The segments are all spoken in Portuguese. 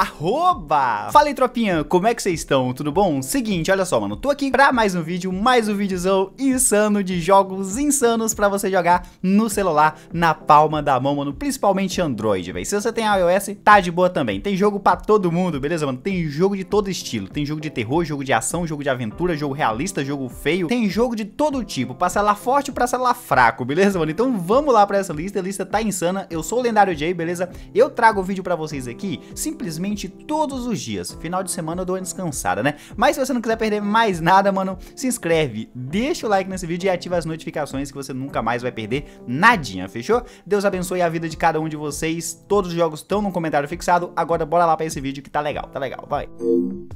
arroba. Fala aí, tropinha, como é que vocês estão? Tudo bom? Seguinte, olha só, mano, tô aqui pra mais um vídeo, mais um vídeozão insano de jogos insanos pra você jogar no celular, na palma da mão, mano, principalmente Android, velho. Se você tem iOS, tá de boa também. Tem jogo pra todo mundo, beleza, mano? Tem jogo de todo estilo. Tem jogo de terror, jogo de ação, jogo de aventura, jogo realista, jogo feio. Tem jogo de todo tipo, pra celular forte ou pra celular fraco, beleza, mano? Então vamos lá pra essa lista, a lista tá insana. Eu sou o Lendário J, beleza? Eu trago o vídeo pra vocês aqui, simplesmente todos os dias. Final de semana eu dou uma descansada, né? Mas se você não quiser perder mais nada, mano, se inscreve, deixa o like nesse vídeo e ativa as notificações que você nunca mais vai perder nadinha, fechou? Deus abençoe a vida de cada um de vocês. Todos os jogos estão no comentário fixado. Agora bora lá para esse vídeo que tá legal, tá legal, vai.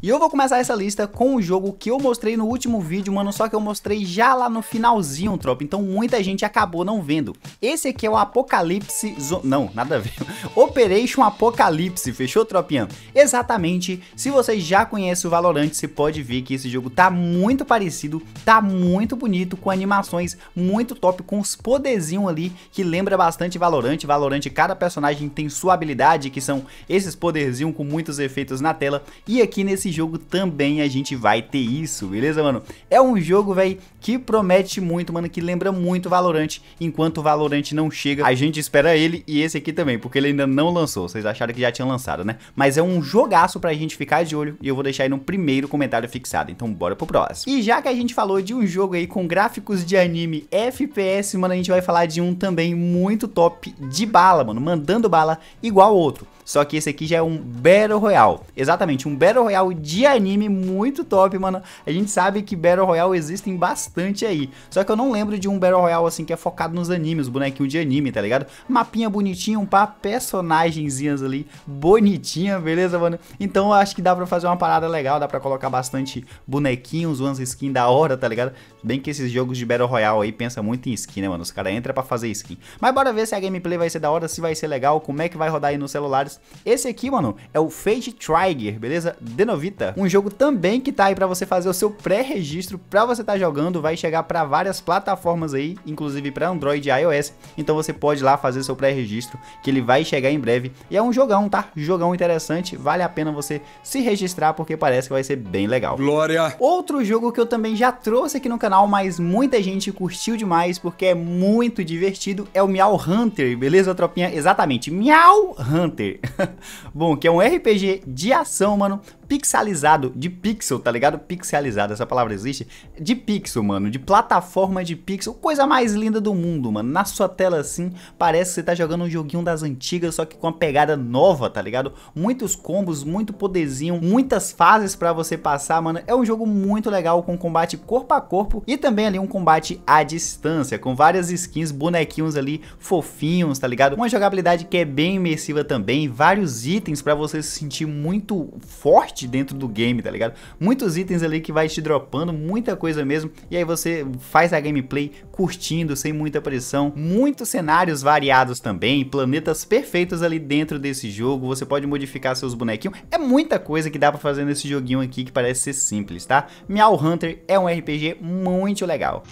E eu vou começar essa lista com o jogo que eu mostrei no último vídeo, mano, só que eu mostrei já lá no finalzinho, tropa. Então muita gente acabou não vendo. Esse aqui é o Apocalipse... Zo... Não, nada a ver. Operation Apocalipse, fechou, tropinha? Exatamente, se vocês já conhecem o Valorant, você pode ver que esse jogo tá muito parecido, tá muito bonito, com animações muito top, com os poderzinhos ali que lembra bastante Valorant. Valorant, cada personagem tem sua habilidade, que são esses poderzinhos com muitos efeitos na tela. E aqui nesse jogo também a gente vai ter isso, beleza, mano? É um jogo, velho, que promete muito, mano, que lembra muito Valorant. Enquanto o Valorant não chega, a gente espera ele e esse aqui também, porque ele ainda não lançou. Vocês acharam que já tinha lançado, né? mas é um jogaço pra gente ficar de olho e eu vou deixar aí no primeiro comentário fixado, então bora pro próximo. E já que a gente falou de um jogo aí com gráficos de anime FPS, mano, a gente vai falar de um também muito top de bala, mano, mandando bala igual outro. Só que esse aqui já é um Battle Royale. Exatamente, um Battle Royale de anime muito top, mano. A gente sabe que Battle Royale existem bastante aí. Só que eu não lembro de um Battle Royale assim que é focado nos animes, bonequinho de anime, tá ligado? Mapinha bonitinho, um pá, personagenzinhas ali, bonitinha Beleza, mano? Então eu acho que dá pra fazer uma parada legal, dá pra colocar bastante bonequinhos, umas skins da hora, tá ligado? Bem que esses jogos de Battle Royale aí pensa muito em skin, né, mano? Os caras entram pra fazer skin. Mas bora ver se a gameplay vai ser da hora, se vai ser legal, como é que vai rodar aí nos celulares. Esse aqui, mano, é o Fate Trigger, beleza? De Novita. Um jogo também que tá aí pra você fazer o seu pré-registro pra você tá jogando, vai chegar pra várias plataformas aí, inclusive pra Android e iOS. Então você pode ir lá fazer seu pré-registro, que ele vai chegar em breve. E é um jogão, tá? Jogão interessante interessante, vale a pena você se registrar porque parece que vai ser bem legal. Glória! Outro jogo que eu também já trouxe aqui no canal, mas muita gente curtiu demais porque é muito divertido, é o Meow Hunter, beleza, tropinha? Exatamente, Meow Hunter. Bom, que é um RPG de ação, mano, pixelizado, de pixel, tá ligado? Pixelizado, essa palavra existe? De pixel, mano, de plataforma de pixel, coisa mais linda do mundo, mano. Na sua tela assim, parece que você tá jogando um joguinho das antigas, só que com uma pegada nova, tá ligado? Muito muitos combos, muito poderzinho, muitas fases para você passar, mano. É um jogo muito legal com combate corpo a corpo e também ali um combate à distância, com várias skins, bonequinhos ali fofinhos, tá ligado? Uma jogabilidade que é bem imersiva também, vários itens para você se sentir muito forte dentro do game, tá ligado? Muitos itens ali que vai te dropando, muita coisa mesmo, e aí você faz a gameplay curtindo, sem muita pressão, muitos cenários variados também, planetas perfeitos ali dentro desse jogo, você pode modificar modificar seus bonequinhos. É muita coisa que dá pra fazer nesse joguinho aqui que parece ser simples, tá? Meow Hunter é um RPG muito legal.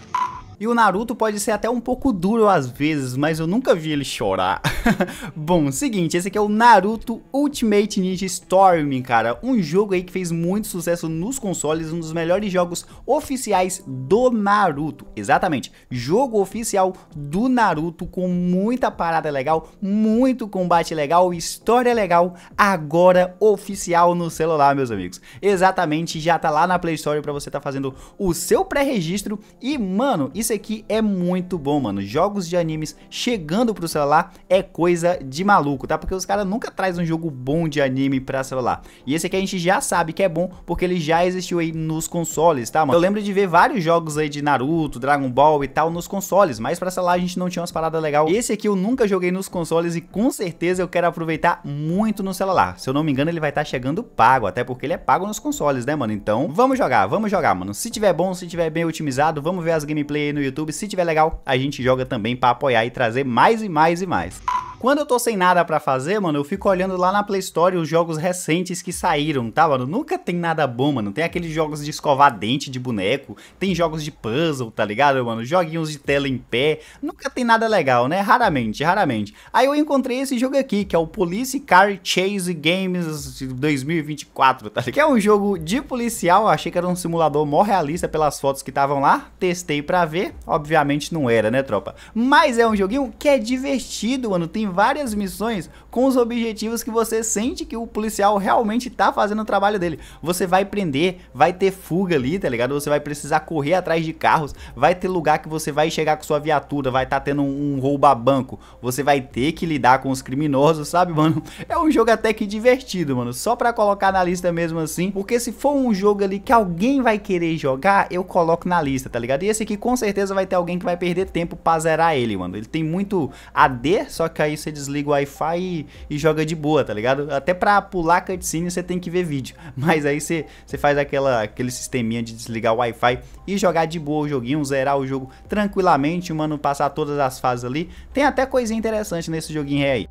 E o Naruto pode ser até um pouco duro às vezes, mas eu nunca vi ele chorar. Bom, seguinte, esse aqui é o Naruto Ultimate Ninja Storm, cara. Um jogo aí que fez muito sucesso nos consoles, um dos melhores jogos oficiais do Naruto. Exatamente, jogo oficial do Naruto com muita parada legal, muito combate legal, história legal, agora oficial no celular, meus amigos. Exatamente, já tá lá na Play Store pra você tá fazendo o seu pré-registro e, mano, isso esse aqui é muito bom, mano. Jogos de animes chegando pro celular é coisa de maluco, tá? Porque os caras nunca trazem um jogo bom de anime pra celular. E esse aqui a gente já sabe que é bom, porque ele já existiu aí nos consoles, tá, mano? Eu lembro de ver vários jogos aí de Naruto, Dragon Ball e tal nos consoles, mas pra celular a gente não tinha umas paradas legais. Esse aqui eu nunca joguei nos consoles e com certeza eu quero aproveitar muito no celular. Se eu não me engano, ele vai estar tá chegando pago, até porque ele é pago nos consoles, né, mano? Então, vamos jogar, vamos jogar, mano. Se tiver bom, se tiver bem otimizado, vamos ver as gameplay aí no YouTube. Se tiver legal, a gente joga também para apoiar e trazer mais e mais e mais. Quando eu tô sem nada para fazer, mano, eu fico olhando lá na Play Store os jogos recentes que saíram, tá, mano? Nunca tem nada bom, mano. Tem aqueles jogos de escovar dente de boneco, tem jogos de puzzle, tá ligado, mano? Joguinhos de tela em pé. Nunca tem nada legal, né? Raramente, raramente. Aí eu encontrei esse jogo aqui, que é o Police Car Chase Games 2024, tá ligado? Que é um jogo de policial, achei que era um simulador mó realista pelas fotos que estavam lá. Testei pra ver, obviamente não era, né, tropa? Mas é um joguinho que é divertido, mano. Tem várias missões com os objetivos que você sente que o policial realmente tá fazendo o trabalho dele. Você vai prender, vai ter fuga ali, tá ligado? Você vai precisar correr atrás de carros, vai ter lugar que você vai chegar com sua viatura, vai estar tá tendo um, um roubo a banco, você vai ter que lidar com os criminosos, sabe, mano? É um jogo até que divertido, mano, só pra colocar na lista mesmo assim, porque se for um jogo ali que alguém vai querer jogar, eu coloco na lista, tá ligado? E esse aqui com certeza vai ter alguém que vai perder tempo pra zerar ele, mano. Ele tem muito AD, só que aí você desliga o Wi-Fi e, e, joga de boa, tá ligado? Até pra pular cutscene você tem que ver vídeo. Mas aí você, você faz aquela, aquele sisteminha de desligar o Wi-Fi e jogar de boa o joguinho, zerar o jogo tranquilamente, mano, passar todas as fases ali. Tem até coisinha interessante nesse joguinho aí.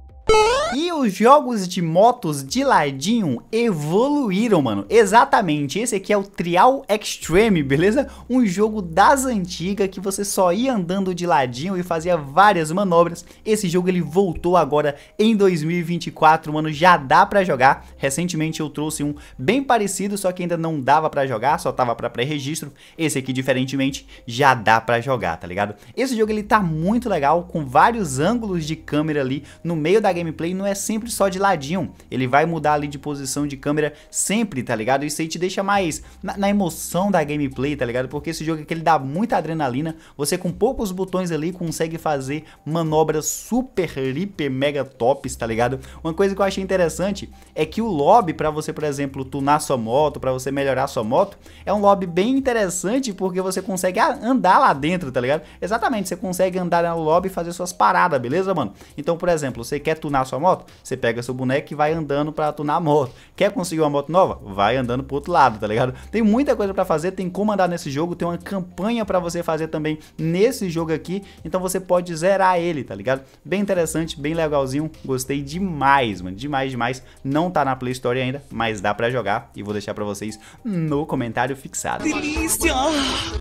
E os jogos de motos de ladinho evoluíram, mano. Exatamente, esse aqui é o Trial Extreme, beleza? Um jogo das antigas que você só ia andando de ladinho e fazia várias manobras. Esse jogo ele voltou agora em 2024, mano, já dá pra jogar. Recentemente eu trouxe um bem parecido, só que ainda não dava pra jogar, só tava pra pré-registro. Esse aqui, diferentemente, já dá pra jogar, tá ligado? Esse jogo ele tá muito legal, com vários ângulos de câmera ali no meio da gameplay, não é sempre só de ladinho. Ele vai mudar ali de posição de câmera sempre, tá ligado? Isso aí te deixa mais na, na emoção da gameplay, tá ligado? Porque esse jogo aqui é ele dá muita adrenalina. Você com poucos botões ali consegue fazer manobras super, hiper, mega tops, tá ligado? Uma coisa que eu achei interessante é que o lobby para você, por exemplo, tunar sua moto, para você melhorar sua moto, é um lobby bem interessante porque você consegue ah, andar lá dentro, tá ligado? Exatamente, você consegue andar no lobby e fazer suas paradas, beleza, mano? Então, por exemplo, você quer tunar sua moto, moto? Você pega seu boneco e vai andando para tunar a moto. Quer conseguir uma moto nova? Vai andando pro outro lado, tá ligado? Tem muita coisa para fazer, tem como andar nesse jogo, tem uma campanha para você fazer também nesse jogo aqui, então você pode zerar ele, tá ligado? Bem interessante, bem legalzinho, gostei demais, mano, demais, demais. Não tá na Play Store ainda, mas dá para jogar e vou deixar para vocês no comentário fixado. Delícia!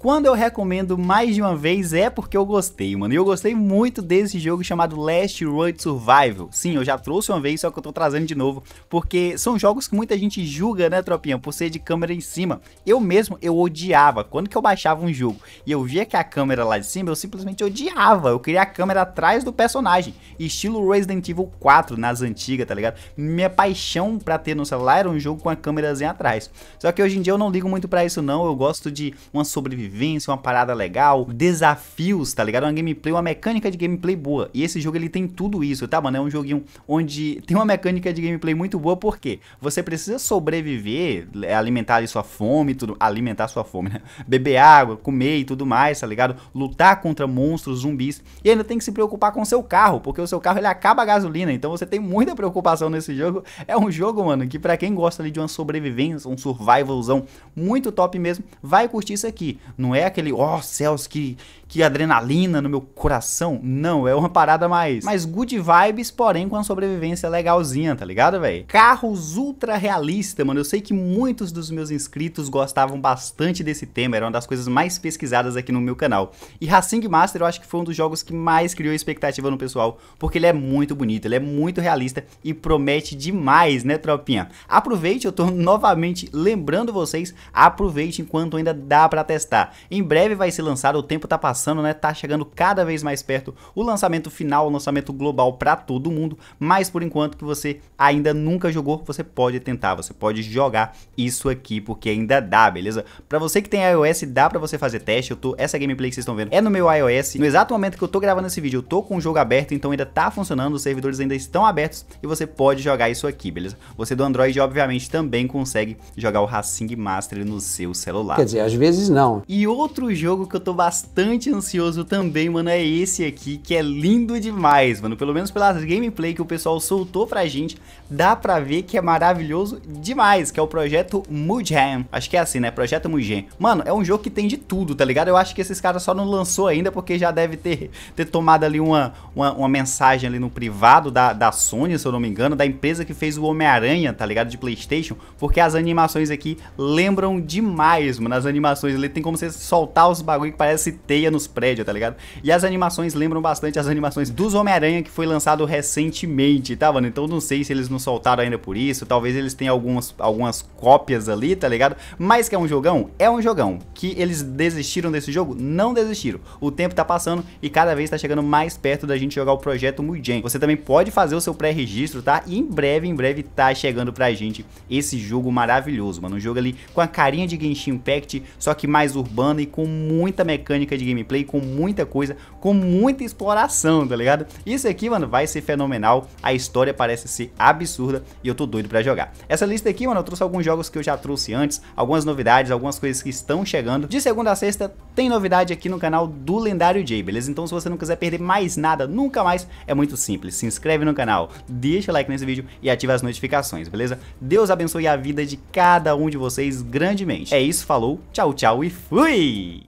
Quando eu recomendo mais de uma vez é porque eu gostei, mano, e eu gostei muito desse jogo chamado Last Road Survival. Sim, eu já trouxe uma vez, só que eu tô trazendo de novo, porque são jogos que muita gente julga, né, tropinha, por ser de câmera em cima. Eu mesmo, eu odiava. Quando que eu baixava um jogo e eu via que a câmera lá de cima, eu simplesmente odiava. Eu queria a câmera atrás do personagem, estilo Resident Evil 4 nas antigas, tá ligado? Minha paixão pra ter no celular era um jogo com a câmerazinha atrás. Só que hoje em dia eu não ligo muito pra isso não, eu gosto de uma sobrevivência, uma parada legal, desafios, tá ligado? Uma gameplay, uma mecânica de gameplay boa. E esse jogo ele tem tudo isso, tá, mano? É um joguinho onde tem uma mecânica de gameplay muito boa, porque você precisa sobreviver, é, alimentar ali sua fome, tudo, alimentar sua fome, né? Beber água, comer e tudo mais, tá ligado? Lutar contra monstros, zumbis, e ainda tem que se preocupar com seu carro, porque o seu carro ele acaba a gasolina, então você tem muita preocupação nesse jogo. É um jogo, mano, que para quem gosta ali de uma sobrevivência, um survivalzão muito top mesmo, vai curtir isso aqui. Não é aquele, ó oh, céus, que, que adrenalina no meu coração. Não, é uma parada mais. Mas good vibes, porém com a sobrevivência legalzinha, tá ligado, velho? Carros ultra realista, mano. Eu sei que muitos dos meus inscritos gostavam bastante desse tema, era uma das coisas mais pesquisadas aqui no meu canal. E Racing Master eu acho que foi um dos jogos que mais criou expectativa no pessoal, porque ele é muito bonito, ele é muito realista e promete demais, né, tropinha? Aproveite, eu tô novamente lembrando vocês, aproveite enquanto ainda dá para testar. Em breve vai ser lançado, o tempo tá passando passando, né? Tá chegando cada vez mais perto o lançamento final, o lançamento global para todo mundo, mas por enquanto que você ainda nunca jogou, você pode tentar, você pode jogar isso aqui porque ainda dá, beleza? Para você que tem iOS, dá para você fazer teste. Eu tô essa gameplay que vocês estão vendo é no meu iOS. No exato momento que eu tô gravando esse vídeo, eu tô com o jogo aberto, então ainda tá funcionando, os servidores ainda estão abertos e você pode jogar isso aqui, beleza? Você do Android obviamente também consegue jogar o Racing Master no seu celular. Quer dizer, às vezes não. E outro jogo que eu tô bastante bastante ansioso também, mano, é esse aqui, que é lindo demais, mano. Pelo menos pelas gameplay que o pessoal soltou pra gente, dá pra ver que é maravilhoso demais, que é o projeto Mugen. Acho que é assim, né? Projeto Mugen. Mano, é um jogo que tem de tudo, tá ligado? Eu acho que esses caras só não lançou ainda porque já deve ter, ter tomado ali uma, uma, uma mensagem ali no privado da, da Sony, se eu não me engano, da empresa que fez o Homem-Aranha, tá ligado? De Playstation, porque as animações aqui lembram demais, mano. As animações ali tem como você soltar os bagulho que parece teia no nos prédios, tá ligado? E as animações lembram bastante as animações dos Homem-Aranha que foi lançado recentemente, tá, mano? Então não sei se eles não soltaram ainda por isso, talvez eles tenham algumas, algumas cópias ali, tá ligado? Mas que é um jogão? É um jogão. Que eles desistiram desse jogo? Não desistiram. O tempo tá passando e cada vez tá chegando mais perto da gente jogar o projeto Mugen. Você também pode fazer o seu pré-registro, tá? E em breve, em breve tá chegando pra gente esse jogo maravilhoso, mano. Um jogo ali com a carinha de Genshin Impact, só que mais urbano e com muita mecânica de gameplay gameplay, com muita coisa, com muita exploração, tá ligado? Isso aqui, mano, vai ser fenomenal, a história parece ser absurda e eu tô doido pra jogar. Essa lista aqui, mano, eu trouxe alguns jogos que eu já trouxe antes, algumas novidades, algumas coisas que estão chegando. De segunda a sexta tem novidade aqui no canal do Lendário J, beleza? Então se você não quiser perder mais nada, nunca mais, é muito simples. Se inscreve no canal, deixa o like nesse vídeo e ativa as notificações, beleza? Deus abençoe a vida de cada um de vocês grandemente. É isso, falou, tchau, tchau e fui!